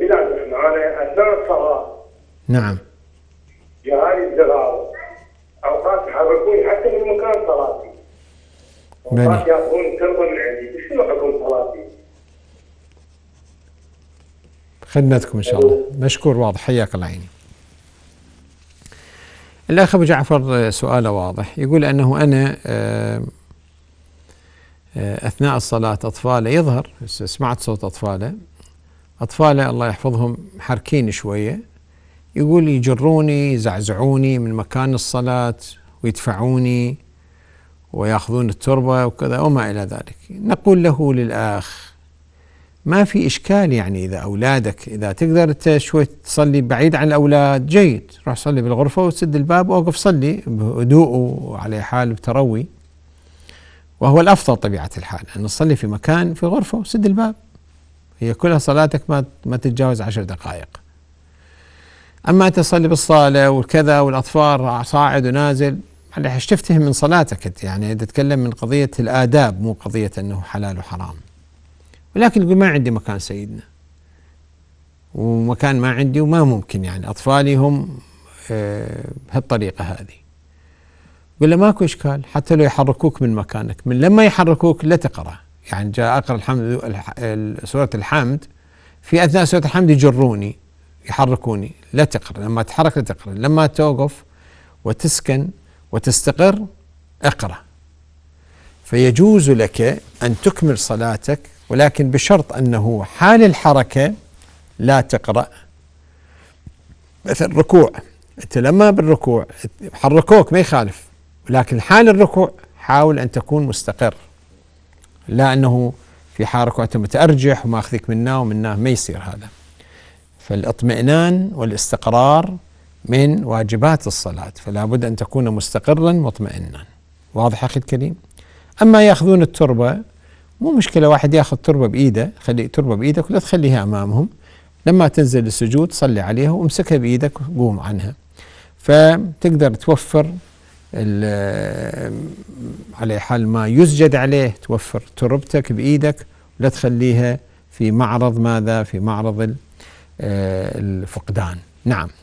بلادنا على أثناء الصلاة نعم جهالي الزغار أوقات يحركوني حتى من مكان صلاتي أوقات يأخذون كلمة من عندي شنو حكم صلاتي؟ خدمتكم إن شاء الله مشكور واضح حياك الله عيني الأخ أبو جعفر آه، سؤاله واضح يقول أنه أنا آه، آه، أثناء الصلاة أطفاله يظهر سمعت صوت أطفاله أطفاله الله يحفظهم حركين شوية يقول يجروني يزعزعوني من مكان الصلاة ويدفعوني ويأخذون التربة وكذا وما إلى ذلك نقول له للأخ ما في إشكال يعني إذا أولادك إذا تقدر أنت شوي تصلي بعيد عن الأولاد جيد روح صلي بالغرفة وسد الباب وأوقف صلي بهدوء وعلى حال بتروي وهو الأفضل طبيعة الحال أن نصلي في مكان في غرفة وسد الباب هي كلها صلاتك ما ما تتجاوز عشر دقائق اما انت تصلي بالصاله والكذا والاطفال صاعد ونازل معلش يعني ايش تفتهم من صلاتك انت يعني تتكلم من قضيه الاداب مو قضيه انه حلال وحرام ولكن يقول ما عندي مكان سيدنا ومكان ما عندي وما ممكن يعني اطفالي هم آه، بهالطريقه هذه يقول له ماكو اشكال حتى لو يحركوك من مكانك من لما يحركوك لا تقرأ يعني جاء أقرأ الحمد سورة الحمد في أثناء سورة الحمد يجروني يحركوني لا تقرأ لما تحرك لا تقرأ لما توقف وتسكن وتستقر اقرأ فيجوز لك أن تكمل صلاتك ولكن بشرط أنه حال الحركة لا تقرأ مثل ركوع أنت لما بالركوع حركوك ما يخالف لكن حال الركوع حاول أن تكون مستقر لا أنه في حركة متأرجح وماخذك منه ومنا ما يصير هذا فالاطمئنان والاستقرار من واجبات الصلاة فلا بد أن تكون مستقرا مطمئنا واضح أخي الكريم أما يأخذون التربة مو مشكلة واحد ياخذ تربة بإيده خلي تربة بإيدك ولا تخليها أمامهم لما تنزل السجود صلي عليها وامسكها بإيدك وقوم عنها فتقدر توفر على حال ما يسجد عليه توفر تربتك بإيدك لا تخليها في معرض ماذا في معرض آه، الفقدان نعم